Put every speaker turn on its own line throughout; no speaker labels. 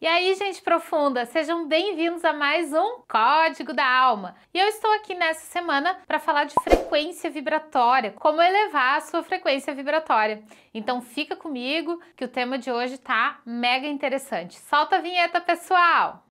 E aí, gente profunda, sejam bem-vindos a mais um Código da Alma. E eu estou aqui nessa semana para falar de frequência vibratória, como elevar a sua frequência vibratória. Então fica comigo que o tema de hoje tá mega interessante. Solta a vinheta, pessoal.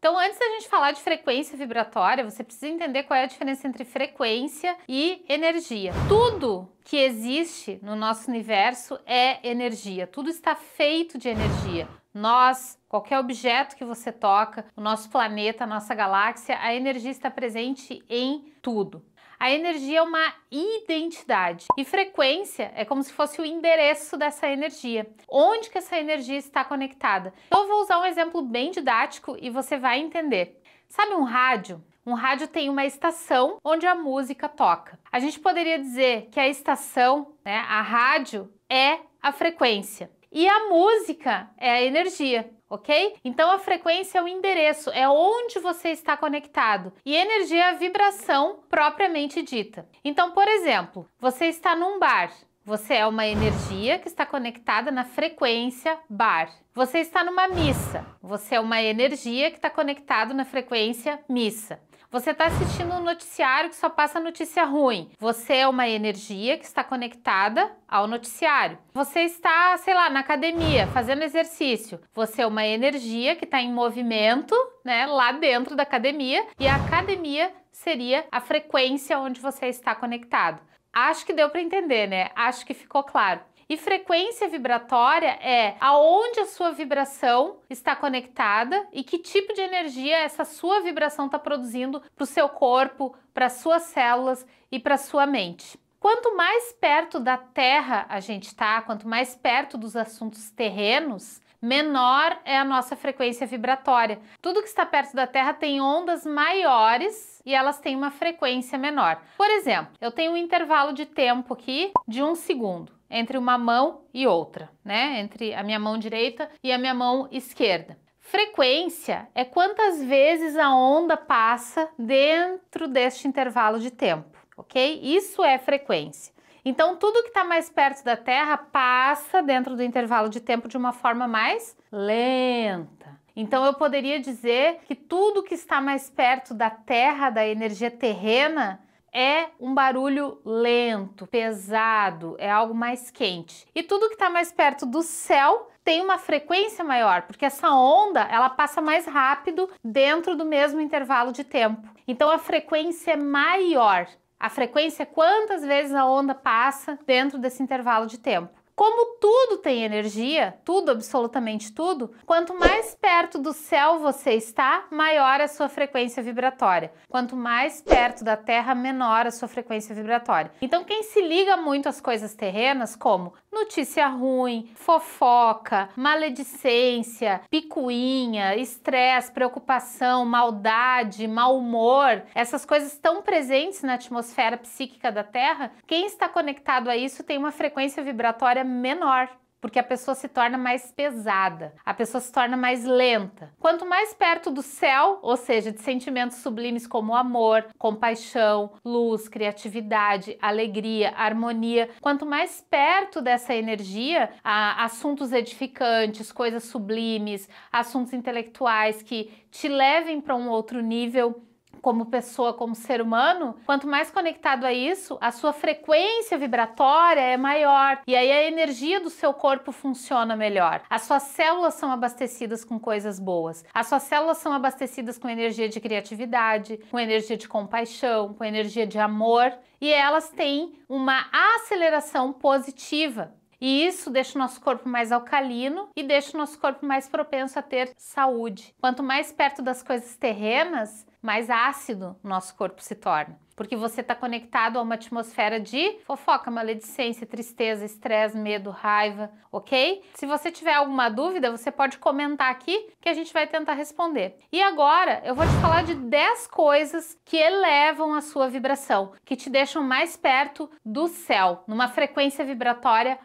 Então, antes da gente falar de frequência vibratória, você precisa entender qual é a diferença entre frequência e energia. Tudo que existe no nosso universo é energia, tudo está feito de energia. Nós, qualquer objeto que você toca, o nosso planeta, a nossa galáxia, a energia está presente em tudo. A energia é uma identidade e frequência é como se fosse o endereço dessa energia, onde que essa energia está conectada. Então, eu vou usar um exemplo bem didático e você vai entender. Sabe um rádio? Um rádio tem uma estação onde a música toca. A gente poderia dizer que a estação, né, a rádio, é a frequência e a música é a energia ok? Então a frequência é o endereço, é onde você está conectado. E energia é a vibração propriamente dita. Então, por exemplo, você está num bar. Você é uma energia que está conectada na frequência bar. Você está numa missa. Você é uma energia que está conectada na frequência missa. Você está assistindo um noticiário que só passa notícia ruim. Você é uma energia que está conectada ao noticiário. Você está, sei lá, na academia, fazendo exercício. Você é uma energia que está em movimento, né, lá dentro da academia, e a academia seria a frequência onde você está conectado. Acho que deu para entender, né? Acho que ficou claro. E frequência vibratória é aonde a sua vibração está conectada e que tipo de energia essa sua vibração está produzindo para o seu corpo, para suas células e para sua mente. Quanto mais perto da Terra a gente está, quanto mais perto dos assuntos terrenos, menor é a nossa frequência vibratória. Tudo que está perto da Terra tem ondas maiores e elas têm uma frequência menor. Por exemplo, eu tenho um intervalo de tempo aqui de um segundo entre uma mão e outra, né? Entre a minha mão direita e a minha mão esquerda. Frequência é quantas vezes a onda passa dentro deste intervalo de tempo, ok? Isso é frequência. Então, tudo que está mais perto da Terra passa dentro do intervalo de tempo de uma forma mais lenta. Então, eu poderia dizer que tudo que está mais perto da Terra, da energia terrena, é um barulho lento, pesado, é algo mais quente. E tudo que está mais perto do céu tem uma frequência maior, porque essa onda ela passa mais rápido dentro do mesmo intervalo de tempo. Então a frequência é maior. A frequência é quantas vezes a onda passa dentro desse intervalo de tempo. Como tudo tem energia, tudo, absolutamente tudo, quanto mais perto do céu você está, maior a sua frequência vibratória. Quanto mais perto da Terra, menor a sua frequência vibratória. Então, quem se liga muito às coisas terrenas, como notícia ruim, fofoca, maledicência, picuinha, estresse, preocupação, maldade, mau humor, essas coisas estão presentes na atmosfera psíquica da Terra. Quem está conectado a isso tem uma frequência vibratória menor porque a pessoa se torna mais pesada, a pessoa se torna mais lenta. Quanto mais perto do céu, ou seja, de sentimentos sublimes como amor, compaixão, luz, criatividade, alegria, harmonia, quanto mais perto dessa energia, assuntos edificantes, coisas sublimes, assuntos intelectuais que te levem para um outro nível, como pessoa, como ser humano, quanto mais conectado a isso, a sua frequência vibratória é maior e aí a energia do seu corpo funciona melhor. As suas células são abastecidas com coisas boas. As suas células são abastecidas com energia de criatividade, com energia de compaixão, com energia de amor e elas têm uma aceleração positiva e isso deixa o nosso corpo mais alcalino e deixa o nosso corpo mais propenso a ter saúde. Quanto mais perto das coisas terrenas, mais ácido nosso corpo se torna. Porque você está conectado a uma atmosfera de fofoca, maledicência, tristeza, estresse, medo, raiva, ok? Se você tiver alguma dúvida, você pode comentar aqui que a gente vai tentar responder. E agora eu vou te falar de 10 coisas que elevam a sua vibração, que te deixam mais perto do céu, numa frequência vibratória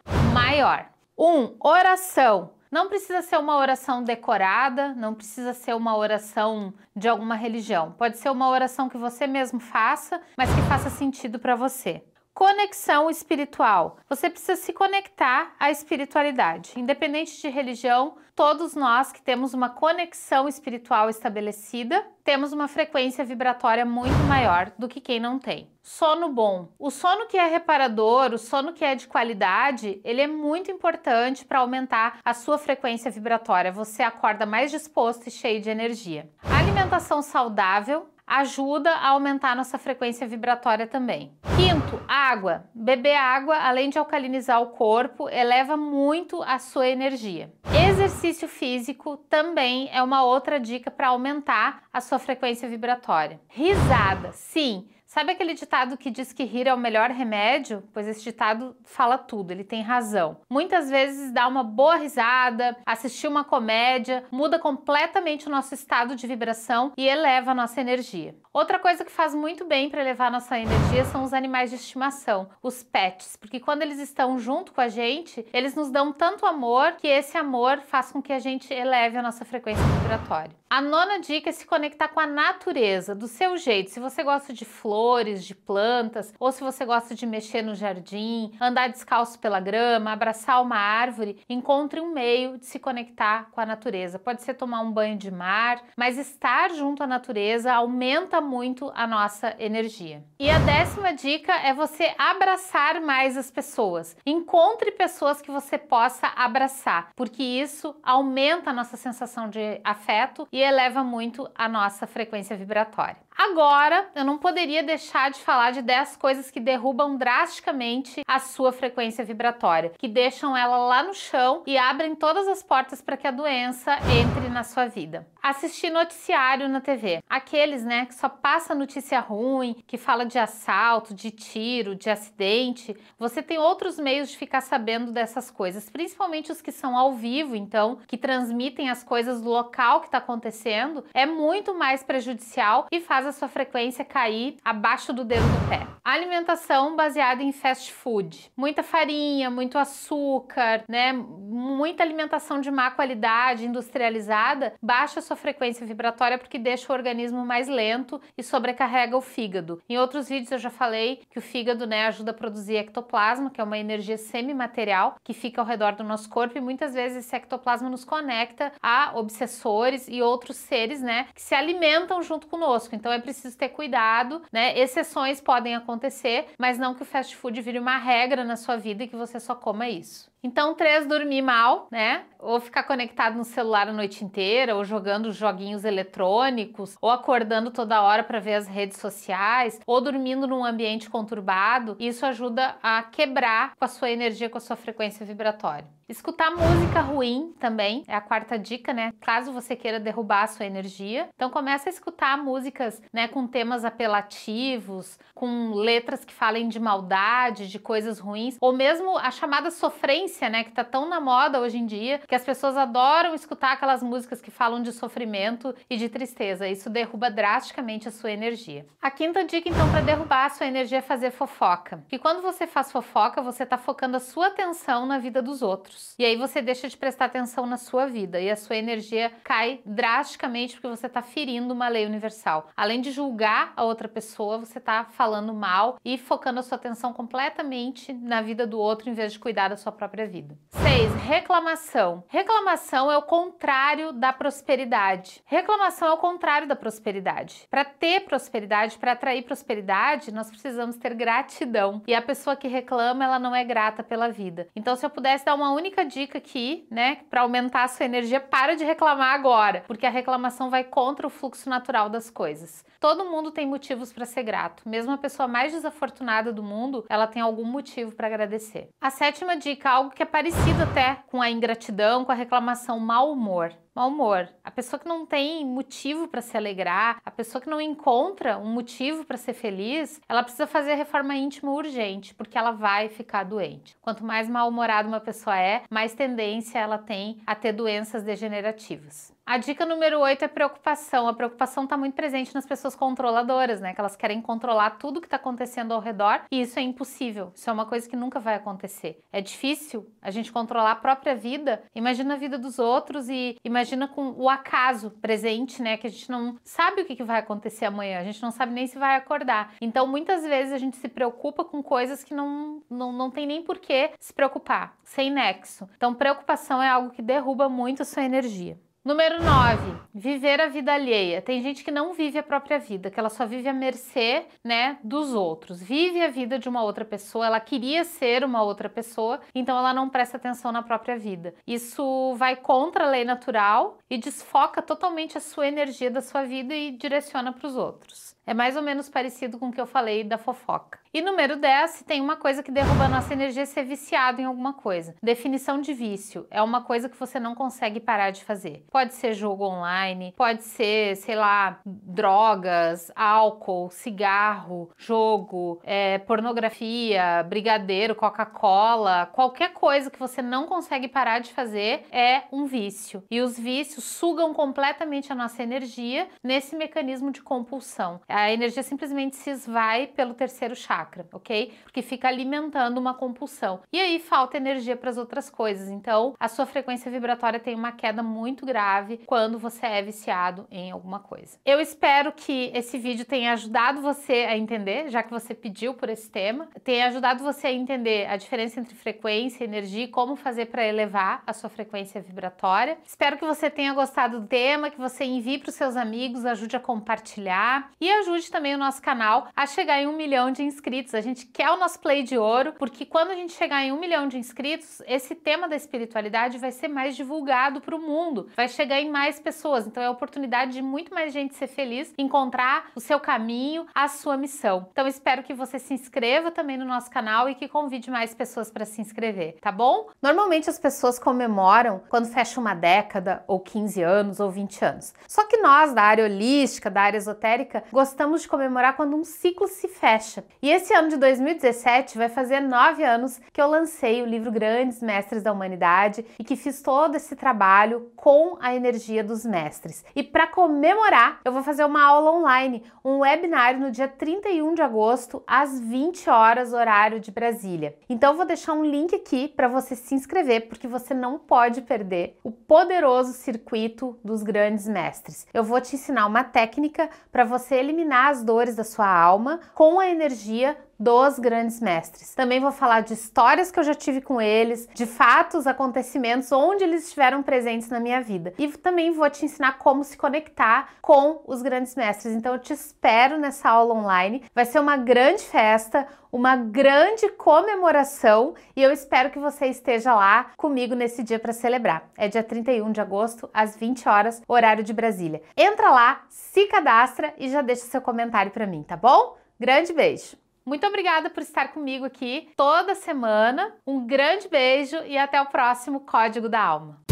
maior. Um, oração. Não precisa ser uma oração decorada, não precisa ser uma oração de alguma religião. Pode ser uma oração que você mesmo faça, mas que faça sentido para você. Conexão espiritual. Você precisa se conectar à espiritualidade, independente de religião, todos nós que temos uma conexão espiritual estabelecida, temos uma frequência vibratória muito maior do que quem não tem. Sono bom. O sono que é reparador, o sono que é de qualidade, ele é muito importante para aumentar a sua frequência vibratória. Você acorda mais disposto e cheio de energia. alimentação saudável ajuda a aumentar nossa frequência vibratória também. Quinto, água. Beber água, além de alcalinizar o corpo, eleva muito a sua energia. Exercício exercício físico também é uma outra dica para aumentar a sua frequência vibratória. Risada, sim. Sabe aquele ditado que diz que rir é o melhor remédio? Pois esse ditado fala tudo, ele tem razão. Muitas vezes dá uma boa risada, assistir uma comédia, muda completamente o nosso estado de vibração e eleva a nossa energia. Outra coisa que faz muito bem para elevar nossa energia são os animais de estimação, os pets, porque quando eles estão junto com a gente, eles nos dão tanto amor que esse amor faz com que a gente eleve a nossa frequência vibratória. A nona dica é se conectar com a natureza, do seu jeito. Se você gosta de flor, flores, de plantas, ou se você gosta de mexer no jardim, andar descalço pela grama, abraçar uma árvore, encontre um meio de se conectar com a natureza. Pode ser tomar um banho de mar, mas estar junto à natureza aumenta muito a nossa energia. E a décima dica é você abraçar mais as pessoas. Encontre pessoas que você possa abraçar, porque isso aumenta a nossa sensação de afeto e eleva muito a nossa frequência vibratória. Agora, eu não poderia deixar de falar de 10 coisas que derrubam drasticamente a sua frequência vibratória, que deixam ela lá no chão e abrem todas as portas para que a doença entre na sua vida. Assistir noticiário na TV. Aqueles, né, que só passa notícia ruim, que fala de assalto, de tiro, de acidente. Você tem outros meios de ficar sabendo dessas coisas, principalmente os que são ao vivo, então, que transmitem as coisas do local que está acontecendo, é muito mais prejudicial e faz as sua frequência cair abaixo do dedo do pé. Alimentação baseada em fast food. Muita farinha, muito açúcar, né? Muita alimentação de má qualidade, industrializada, baixa sua frequência vibratória porque deixa o organismo mais lento e sobrecarrega o fígado. Em outros vídeos eu já falei que o fígado, né, ajuda a produzir ectoplasma, que é uma energia semimaterial que fica ao redor do nosso corpo e muitas vezes esse ectoplasma nos conecta a obsessores e outros seres, né, que se alimentam junto conosco. Então é preciso ter cuidado, né? Exceções podem acontecer acontecer, mas não que o fast food vire uma regra na sua vida e que você só coma isso. Então, três, dormir mal, né? Ou ficar conectado no celular a noite inteira, ou jogando joguinhos eletrônicos, ou acordando toda hora para ver as redes sociais, ou dormindo num ambiente conturbado. Isso ajuda a quebrar com a sua energia, com a sua frequência vibratória. Escutar música ruim também é a quarta dica, né? Caso você queira derrubar a sua energia. Então começa a escutar músicas, né, com temas apelativos, com letras que falem de maldade, de coisas ruins, ou mesmo a chamada sofrência, né, que tá tão na moda hoje em dia, que as pessoas adoram escutar aquelas músicas que falam de sofrimento e de tristeza. Isso derruba drasticamente a sua energia. A quinta dica então para derrubar a sua energia é fazer fofoca. Que quando você faz fofoca, você tá focando a sua atenção na vida dos outros outros. E aí você deixa de prestar atenção na sua vida e a sua energia cai drasticamente porque você está ferindo uma lei universal. Além de julgar a outra pessoa, você está falando mal e focando a sua atenção completamente na vida do outro em vez de cuidar da sua própria vida. 6. Reclamação. Reclamação é o contrário da prosperidade. Reclamação é o contrário da prosperidade. Para ter prosperidade, para atrair prosperidade, nós precisamos ter gratidão. E a pessoa que reclama, ela não é grata pela vida. Então, se eu pudesse dar uma única única dica aqui, né, para aumentar a sua energia, para de reclamar agora, porque a reclamação vai contra o fluxo natural das coisas. Todo mundo tem motivos para ser grato, mesmo a pessoa mais desafortunada do mundo, ela tem algum motivo para agradecer. A sétima dica, algo que é parecido até com a ingratidão, com a reclamação, mau humor mau humor. A pessoa que não tem motivo para se alegrar, a pessoa que não encontra um motivo para ser feliz, ela precisa fazer a reforma íntima urgente, porque ela vai ficar doente. Quanto mais mal-humorada uma pessoa é, mais tendência ela tem a ter doenças degenerativas. A dica número 8 é preocupação. A preocupação está muito presente nas pessoas controladoras, né? Que elas querem controlar tudo que está acontecendo ao redor e isso é impossível. Isso é uma coisa que nunca vai acontecer. É difícil a gente controlar a própria vida. Imagina a vida dos outros e imagina imagina com o acaso presente, né? Que a gente não sabe o que vai acontecer amanhã, a gente não sabe nem se vai acordar. Então, muitas vezes a gente se preocupa com coisas que não, não, não tem nem por que se preocupar, sem nexo. Então, preocupação é algo que derruba muito a sua energia. Número 9, viver a vida alheia. Tem gente que não vive a própria vida, que ela só vive à mercê, né, dos outros. Vive a vida de uma outra pessoa, ela queria ser uma outra pessoa, então ela não presta atenção na própria vida. Isso vai contra a lei natural e desfoca totalmente a sua energia da sua vida e direciona para os outros. É mais ou menos parecido com o que eu falei da fofoca. E número 10, se tem uma coisa que derruba a nossa energia, é ser viciado em alguma coisa. Definição de vício é uma coisa que você não consegue parar de fazer. Pode ser jogo online, pode ser, sei lá, drogas, álcool, cigarro, jogo, é, pornografia, brigadeiro, Coca-Cola, qualquer coisa que você não consegue parar de fazer é um vício. E os vícios sugam completamente a nossa energia nesse mecanismo de compulsão a energia simplesmente se esvai pelo terceiro chakra, ok? Porque fica alimentando uma compulsão. E aí falta energia para as outras coisas. Então, a sua frequência vibratória tem uma queda muito grave quando você é viciado em alguma coisa. Eu espero que esse vídeo tenha ajudado você a entender, já que você pediu por esse tema, tenha ajudado você a entender a diferença entre frequência, energia e como fazer para elevar a sua frequência vibratória. Espero que você tenha gostado do tema, que você envie para os seus amigos, ajude a compartilhar e ajude ajude também o nosso canal a chegar em um milhão de inscritos. A gente quer o nosso play de ouro, porque quando a gente chegar em um milhão de inscritos, esse tema da espiritualidade vai ser mais divulgado para o mundo, vai chegar em mais pessoas. Então é a oportunidade de muito mais gente ser feliz, encontrar o seu caminho, a sua missão. Então espero que você se inscreva também no nosso canal e que convide mais pessoas para se inscrever, tá bom? Normalmente as pessoas comemoram quando fecha uma década, ou 15 anos, ou 20 anos. Só que nós da área holística, da área esotérica, gostamos gostamos de comemorar quando um ciclo se fecha. E esse ano de 2017 vai fazer nove anos que eu lancei o livro Grandes Mestres da Humanidade e que fiz todo esse trabalho com a energia dos mestres. E para comemorar, eu vou fazer uma aula online, um webinar no dia 31 de agosto, às 20 horas, horário de Brasília. Então, vou deixar um link aqui para você se inscrever, porque você não pode perder o poderoso circuito dos grandes mestres. Eu vou te ensinar uma técnica para você eliminar eliminar as dores da sua alma com a energia dos grandes mestres. Também vou falar de histórias que eu já tive com eles, de fatos, acontecimentos, onde eles estiveram presentes na minha vida. E também vou te ensinar como se conectar com os grandes mestres. Então eu te espero nessa aula online. Vai ser uma grande festa, uma grande comemoração e eu espero que você esteja lá comigo nesse dia para celebrar. É dia 31 de agosto, às 20 horas, horário de Brasília. Entra lá, se cadastra e já deixa seu comentário para mim, tá bom? Grande beijo! Muito obrigada por estar comigo aqui toda semana. Um grande beijo e até o próximo Código da Alma.